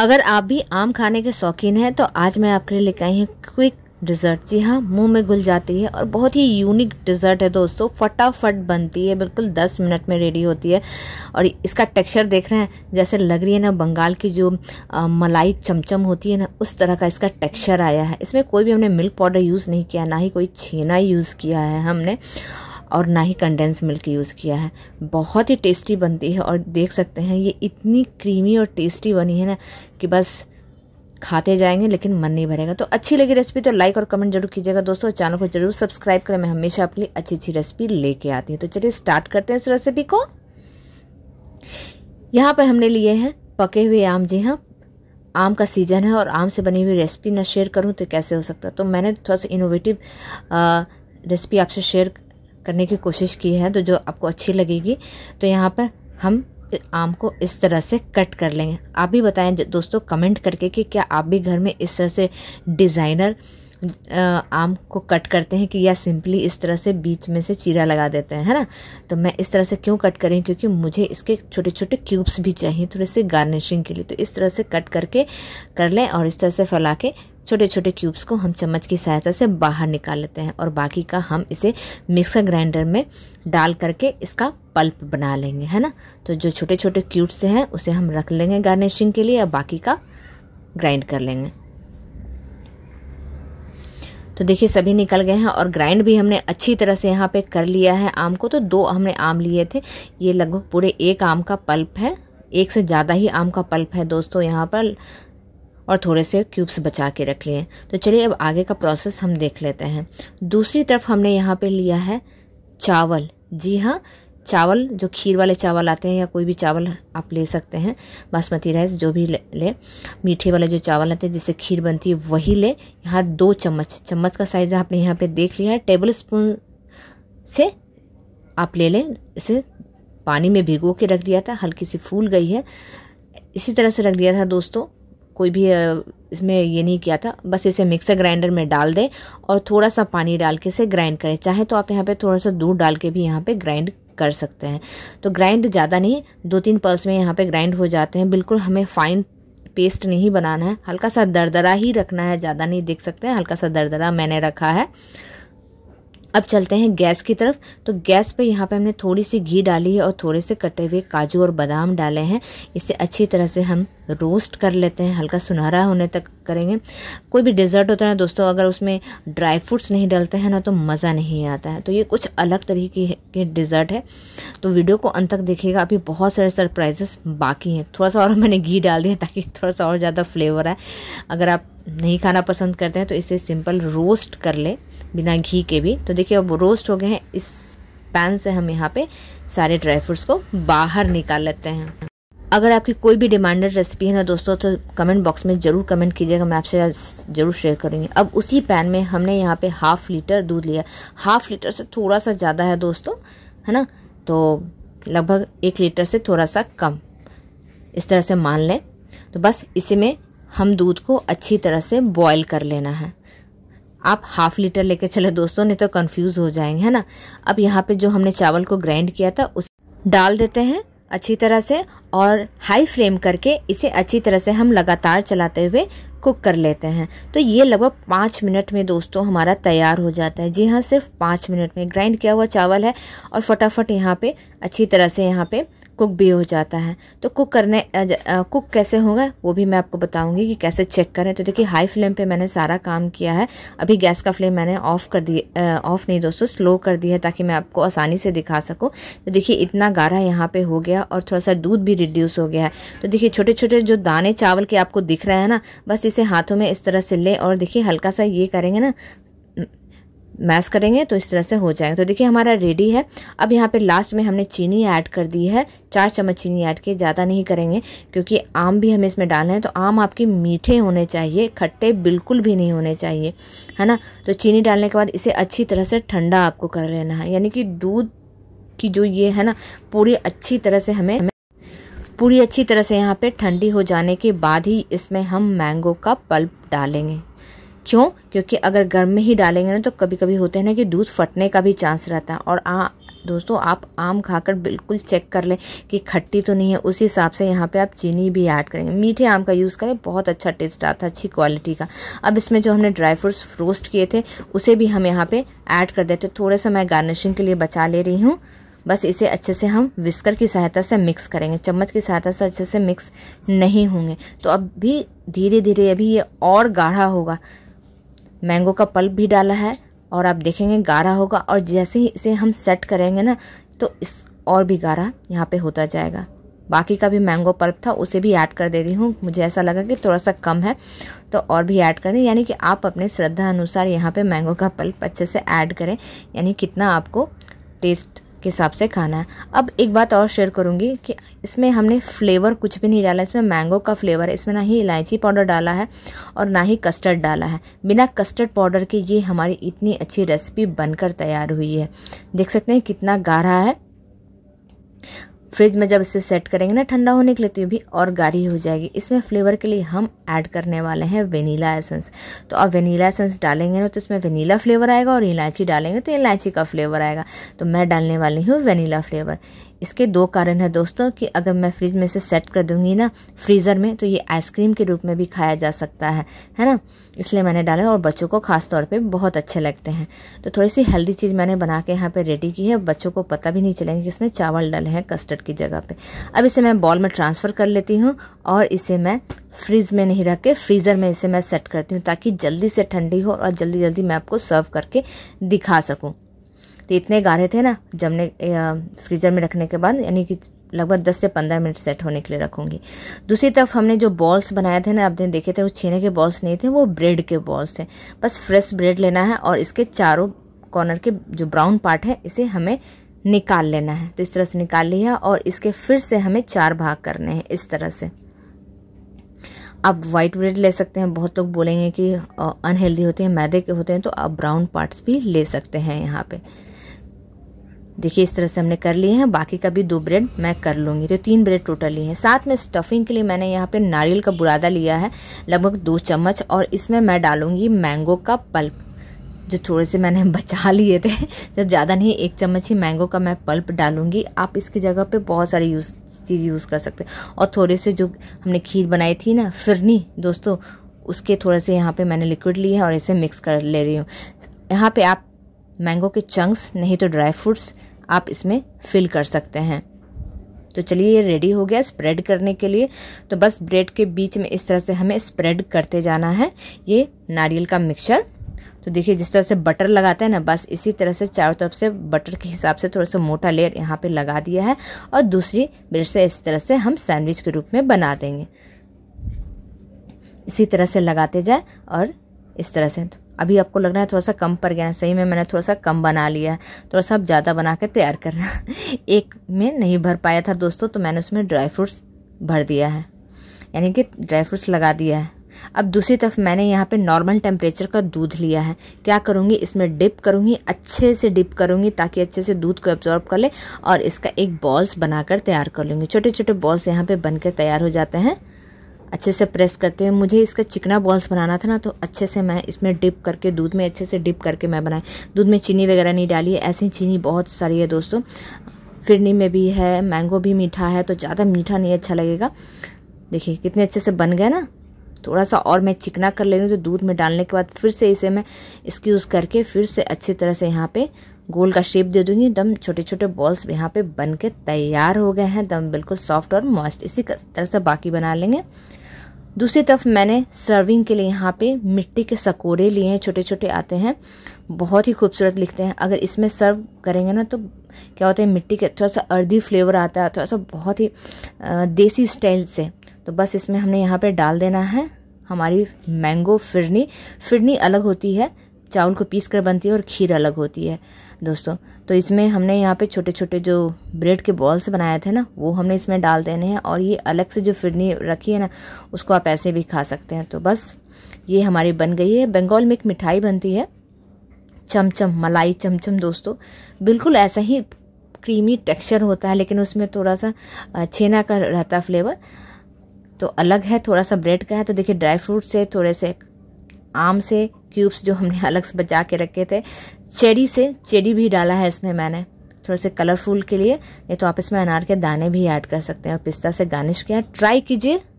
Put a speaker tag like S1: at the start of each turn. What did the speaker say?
S1: अगर आप भी आम खाने के शौकीन हैं तो आज मैं आपके लिए लेके आई हूँ क्विक डिज़र्ट जी हाँ मुंह में घुल जाती है और बहुत ही यूनिक डिज़र्ट है दोस्तों फटाफट बनती है बिल्कुल 10 मिनट में रेडी होती है और इसका टेक्सचर देख रहे हैं जैसे लग रही है ना बंगाल की जो आ, मलाई चमचम होती है ना उस तरह का इसका टेक्सचर आया है इसमें कोई भी हमने मिल्क पाउडर यूज़ नहीं किया ना ही कोई छेना यूज़ किया है हमने और ना ही कंडेंस मिल्क यूज़ किया है बहुत ही टेस्टी बनती है और देख सकते हैं ये इतनी क्रीमी और टेस्टी बनी है ना कि बस खाते जाएंगे लेकिन मन नहीं भरेगा तो अच्छी लगी रेसिपी तो लाइक और कमेंट जरूर कीजिएगा दोस्तों चैनल को जरूर सब्सक्राइब करें मैं हमेशा आपके लिए अच्छी अच्छी रेसिपी लेके आती हूँ तो चलिए स्टार्ट करते हैं इस रेसिपी को यहाँ पर हमने लिए हैं पके हुए आम जी हाँ आम का सीजन है और आम से बनी हुई रेसिपी ना शेयर करूँ तो कैसे हो सकता तो मैंने थोड़ा सा इनोवेटिव रेसिपी आपसे शेयर करने की कोशिश की है तो जो आपको अच्छी लगेगी तो यहाँ पर हम आम को इस तरह से कट कर लेंगे आप भी बताएं दोस्तों कमेंट करके कि क्या आप भी घर में इस तरह से डिज़ाइनर आम को कट करते हैं कि या सिंपली इस तरह से बीच में से चीरा लगा देते हैं है ना तो मैं इस तरह से क्यों कट करें क्योंकि मुझे इसके छोटे छोटे क्यूब्स भी चाहिए थोड़े से गार्निशिंग के लिए तो इस तरह से कट करके कर लें और इस तरह से फैला के छोटे छोटे क्यूब्स को हम चम्मच की सहायता से बाहर निकाल लेते हैं और बाकी का हम इसे मिक्सर ग्राइंडर में डाल करके इसका पल्प बना लेंगे है ना तो जो छोटे छोटे क्यूब्स हैं उसे हम रख लेंगे गार्निशिंग के लिए और बाकी का ग्राइंड कर लेंगे तो देखिए सभी निकल गए हैं और ग्राइंड भी हमने अच्छी तरह से यहाँ पे कर लिया है आम को तो दो हमने आम लिए थे ये लगभग पूरे एक आम का पल्प है एक से ज़्यादा ही आम का पल्प है दोस्तों यहाँ पर और थोड़े से क्यूब्स बचा के रख लिए तो चलिए अब आगे का प्रोसेस हम देख लेते हैं दूसरी तरफ हमने यहाँ पे लिया है चावल जी हाँ चावल जो खीर वाले चावल आते हैं या कोई भी चावल आप ले सकते हैं बासमती राइस जो भी ले, ले मीठे वाले जो चावल आते हैं जिससे खीर बनती है वही ले यहाँ दो चम्मच चम्मच का साइज़ आपने यहाँ पे देख लिया है टेबल स्पून से आप ले लें इसे पानी में भिगो के रख दिया था हल्की सी फूल गई है इसी तरह से रख दिया था दोस्तों कोई भी इसमें ये नहीं किया था बस इसे मिक्सर ग्राइंडर में डाल दें और थोड़ा सा पानी डाल के इसे ग्राइंड करें चाहे तो आप यहाँ पे थोड़ा सा दूध डाल के भी यहाँ पे ग्राइंड कर सकते हैं तो ग्राइंड ज़्यादा नहीं दो तीन पल्स में यहाँ पे ग्राइंड हो जाते हैं बिल्कुल हमें फाइन पेस्ट नहीं बनाना है हल्का सा दरदरा ही रखना है ज़्यादा नहीं देख सकते हैं हल्का सा दरदरा मैंने रखा है अब चलते हैं गैस की तरफ तो गैस पे यहाँ पे हमने थोड़ी सी घी डाली है और थोड़े से कटे हुए काजू और बादाम डाले हैं इसे अच्छी तरह से हम रोस्ट कर लेते हैं हल्का सुनहरा होने तक करेंगे कोई भी डिज़र्ट होता है ना दोस्तों अगर उसमें ड्राई फ्रूट्स नहीं डलते हैं ना तो मज़ा नहीं आता है तो ये कुछ अलग तरीके के डिज़र्ट है तो वीडियो को अंत तक देखिएगा अभी बहुत सारे सरप्राइजेस बाकी हैं थोड़ा सा और मैंने घी डाल दिया ताकि थोड़ा सा और ज़्यादा फ्लेवर आए अगर आप नहीं खाना पसंद करते हैं तो इसे सिंपल रोस्ट कर ले बिना घी के भी तो देखिए अब रोस्ट हो गए हैं इस पैन से हम यहाँ पे सारे ड्राई फ्रूट्स को बाहर निकाल लेते हैं अगर आपकी कोई भी डिमांडेड रेसिपी है ना दोस्तों तो कमेंट बॉक्स में ज़रूर कमेंट कीजिएगा मैं आपसे ज़रूर शेयर करूंगी अब उसी पैन में हमने यहाँ पे हाफ लीटर दूध लिया हाफ लीटर से थोड़ा सा ज़्यादा है दोस्तों है ना तो लगभग एक लीटर से थोड़ा सा कम इस तरह से मान लें तो बस इसी में हम दूध को अच्छी तरह से बॉयल कर लेना है आप हाफ लीटर लेके चले दोस्तों नहीं तो कंफ्यूज हो जाएंगे है ना अब यहाँ पे जो हमने चावल को ग्राइंड किया था उस डाल देते हैं अच्छी तरह से और हाई फ्लेम करके इसे अच्छी तरह से हम लगातार चलाते हुए कुक कर लेते हैं तो ये लगभग पाँच मिनट में दोस्तों हमारा तैयार हो जाता है जी हाँ सिर्फ पाँच मिनट में ग्राइंड किया हुआ चावल है और फटाफट यहाँ पे अच्छी तरह से यहाँ पे कुक भी हो जाता है तो कुक करने कुक कैसे होगा वो भी मैं आपको बताऊंगी कि कैसे चेक करें तो देखिए हाई फ्लेम पे मैंने सारा काम किया है अभी गैस का फ्लेम मैंने ऑफ़ कर दी ऑफ़ नहीं दोस्तों स्लो कर दिया है ताकि मैं आपको आसानी से दिखा सकूँ तो देखिए इतना गाढ़ा यहाँ पर हो गया और थोड़ा सा दूध भी रिड्यूस हो गया है तो देखिए छोटे छोटे जो दाने चावल के आपको दिख रहे हैं ना बस इसे हाथों में इस तरह से लें और देखिए हल्का सा ये करेंगे ना मैस करेंगे तो इस तरह से हो जाएंगे तो देखिए हमारा रेडी है अब यहाँ पे लास्ट में हमने चीनी ऐड कर दी है चार चम्मच चीनी ऐड किए ज़्यादा नहीं करेंगे क्योंकि आम भी हमें इसमें डालना है तो आम आपके मीठे होने चाहिए खट्टे बिल्कुल भी नहीं होने चाहिए है ना तो चीनी डालने के बाद इसे अच्छी तरह से ठंडा आपको कर लेना है यानी कि दूध की जो ये है ना पूरी अच्छी तरह से हमें, हमें पूरी अच्छी तरह से यहाँ पे ठंडी हो जाने के बाद ही इसमें हम मैंगो का पल्प डालेंगे क्यों क्योंकि अगर गर्म में ही डालेंगे ना तो कभी कभी होते हैं ना कि दूध फटने का भी चांस रहता है और आ दोस्तों आप आम खाकर बिल्कुल चेक कर लें कि खट्टी तो नहीं है उस हिसाब से यहाँ पे आप चीनी भी ऐड करेंगे मीठे आम का यूज़ करें बहुत अच्छा टेस्ट आता है अच्छी क्वालिटी का अब इसमें जो हमने ड्राई फ्रूट्स रोस्ट किए थे उसे भी हम यहाँ पे ऐड कर देते थोड़े से मैं गार्निशिंग के लिए बचा ले रही हूँ बस इसे अच्छे से हम विस्कर की सहायता से मिक्स करेंगे चम्मच की सहायता से अच्छे से मिक्स नहीं होंगे तो अब भी धीरे धीरे अभी ये और गाढ़ा होगा मैंगो का पल्प भी डाला है और आप देखेंगे गाढ़ा होगा और जैसे ही इसे हम सेट करेंगे ना तो इस और भी गाढ़ा यहाँ पे होता जाएगा बाकी का भी मैंगो पल्प था उसे भी ऐड कर दे रही हूँ मुझे ऐसा लगा कि थोड़ा सा कम है तो और भी ऐड कर दें यानी कि आप अपने श्रद्धा अनुसार यहाँ पे मैंगो का पल्प अच्छे से ऐड करें यानी कितना आपको टेस्ट के हिसाब से खाना है अब एक बात और शेयर करूँगी कि इसमें हमने फ्लेवर कुछ भी नहीं डाला इसमें मैंगो का फ्लेवर है इसमें ना ही इलायची पाउडर डाला है और ना ही कस्टर्ड डाला है बिना कस्टर्ड पाउडर के ये हमारी इतनी अच्छी रेसिपी बनकर तैयार हुई है देख सकते हैं कितना गाढ़ा है फ्रिज में जब इसे सेट करेंगे ना ठंडा होने के लिए तो ये भी और गाढ़ी हो जाएगी इसमें फ्लेवर के लिए हम ऐड करने वाले हैं वेनीला एसेंस तो अब वेनीला एसेंस डालेंगे ना तो इसमें वेनीला फ्लेवर आएगा और इलायची डालेंगे तो इलायची का फ्लेवर आएगा तो मैं डालने वाली हूँ वेनीला फ्लेवर इसके दो कारण है दोस्तों कि अगर मैं फ्रिज में से सेट कर दूंगी ना फ्रीज़र में तो ये आइसक्रीम के रूप में भी खाया जा सकता है है ना इसलिए मैंने डाला और बच्चों को ख़ास तौर पे बहुत अच्छे लगते हैं तो थोड़ी सी हेल्दी चीज़ मैंने बना के यहाँ पे रेडी की है बच्चों को पता भी नहीं चलेंगे कि इसमें चावल डाले हैं कस्टर्ड की जगह पर अब इसे मैं बॉल में ट्रांसफ़र कर लेती हूँ और इसे मैं फ्रिज में नहीं रख के फ्रीज़र में इसे मैं सेट करती हूँ ताकि जल्दी से ठंडी हो और जल्दी जल्दी मैं आपको सर्व करके दिखा सकूँ तो इतने गाढ़े थे ना जमने फ्रीजर में रखने के बाद यानी कि लगभग 10 से 15 मिनट सेट होने के लिए रखूँगी दूसरी तरफ हमने जो बॉल्स बनाए थे ना आपने देखे थे वो छीने के बॉल्स नहीं थे वो ब्रेड के बॉल्स थे बस फ्रेश ब्रेड लेना है और इसके चारों कॉर्नर के जो ब्राउन पार्ट है इसे हमें निकाल लेना है तो इस तरह से निकाल लिया और इसके फिर से हमें चार भाग करने हैं इस तरह से आप वाइट ब्रेड ले सकते हैं बहुत लोग बोलेंगे कि अनहेल्दी होते हैं मैदे के होते हैं तो आप ब्राउन पार्ट्स भी ले सकते हैं यहाँ पे देखिए इस तरह से हमने कर लिए हैं बाकी का भी दो ब्रेड मैं कर लूँगी तो तीन ब्रेड टोटल लिए हैं साथ में स्टफिंग के लिए मैंने यहाँ पे नारियल का बुरादा लिया है लगभग दो चम्मच और इसमें मैं डालूँगी मैंगो का पल्प जो थोड़े से मैंने बचा लिए थे जो तो ज़्यादा नहीं एक चम्मच ही मैंगो का मैं पल्प डालूँगी आप इसकी जगह पे बहुत सारी यूज़ चीज़ यूज़ कर सकते हैं और थोड़े से जो हमने खीर बनाई थी ना फिरनी दोस्तों उसके थोड़े से यहाँ पे मैंने लिक्विड ली है और इसे मिक्स कर ले रही हूँ यहाँ पे आप मैंगो के चंक्स नहीं तो ड्राई फ्रूट्स आप इसमें फिल कर सकते हैं तो चलिए ये रेडी हो गया स्प्रेड करने के लिए तो बस ब्रेड के बीच में इस तरह से हमें स्प्रेड करते जाना है ये नारियल का मिक्सचर तो देखिए जिस तरह से बटर लगाते हैं ना बस इसी तरह से चारों तरफ से बटर के हिसाब से थोड़ा सा मोटा लेयर यहाँ पे लगा दिया है और दूसरी ब्रेड से इस तरह से हम सैंडविच के रूप में बना देंगे इसी तरह से लगाते जाए और इस तरह से अभी आपको लग रहा है थोड़ा सा कम पड़ गया है सही में मैंने थोड़ा सा कम बना लिया है थोड़ा सा ज़्यादा बना कर तैयार करना एक में नहीं भर पाया था दोस्तों तो मैंने उसमें ड्राई फ्रूट्स भर दिया है यानी कि ड्राई फ्रूट्स लगा दिया है अब दूसरी तरफ मैंने यहाँ पे नॉर्मल टेम्परेचर का दूध लिया है क्या करूँगी इसमें डिप करूँगी अच्छे से डिप करूँगी ताकि अच्छे से दूध को एब्जॉर्ब कर ले और इसका एक बॉल्स बनाकर तैयार कर लूँगी छोटे छोटे बॉल्स यहाँ पे बनकर तैयार हो जाते हैं अच्छे से प्रेस करते हुए मुझे इसका चिकना बॉल्स बनाना था ना तो अच्छे से मैं इसमें डिप करके दूध में अच्छे से डिप करके मैं बनाई दूध में चीनी वगैरह नहीं डाली है ऐसी चीनी बहुत सारी है दोस्तों फिरनी में भी है मैंगो भी मीठा है तो ज़्यादा मीठा नहीं अच्छा लगेगा देखिए कितने अच्छे से बन गया ना थोड़ा सा और मैं चिकना कर ले रही हूँ तो दूध में डालने के बाद फिर से इसे मैं इसकी यूज़ करके फिर से अच्छी तरह से यहाँ पे गोल का शेप दे दूंगी एकदम छोटे छोटे बॉल्स यहाँ पे बन के तैयार हो गए हैं एकदम बिल्कुल सॉफ्ट और मॉइस्ट इसी तरह से बाकी बना लेंगे दूसरी तरफ मैंने सर्विंग के लिए यहाँ पे मिट्टी के सकोरे लिए हैं छोटे छोटे आते हैं बहुत ही खूबसूरत लिखते हैं अगर इसमें सर्व करेंगे ना तो क्या होता है मिट्टी के थोड़ा सा अर्धी फ्लेवर आता है थोड़ा सा बहुत ही देसी स्टाइल से तो बस इसमें हमने यहाँ पर डाल देना है हमारी मैंगो फिरनी फिरनी अलग होती है चावल को पीस कर बनती है और खीर अलग होती है दोस्तों तो इसमें हमने यहाँ पे छोटे छोटे जो ब्रेड के बॉल्स बनाए थे ना वो हमने इसमें डाल देने हैं और ये अलग से जो फिरनी रखी है ना उसको आप ऐसे भी खा सकते हैं तो बस ये हमारी बन गई है बंगाल में एक मिठाई बनती है चमचम मलाई चमचम दोस्तों बिल्कुल ऐसा ही क्रीमी टेक्सचर होता है लेकिन उसमें थोड़ा सा छेना का रहता है फ्लेवर तो अलग है थोड़ा सा ब्रेड का है तो देखिए ड्राई फ्रूट से थोड़े से आम से क्यूब्स जो हमने अलग से बचा के रखे थे चेरी से चेरी भी डाला है इसमें मैंने थोड़े से कलरफुल के लिए नहीं तो आप इसमें अनार के दाने भी ऐड कर सकते हैं और पिस्ता से गार्निश किया ट्राई कीजिए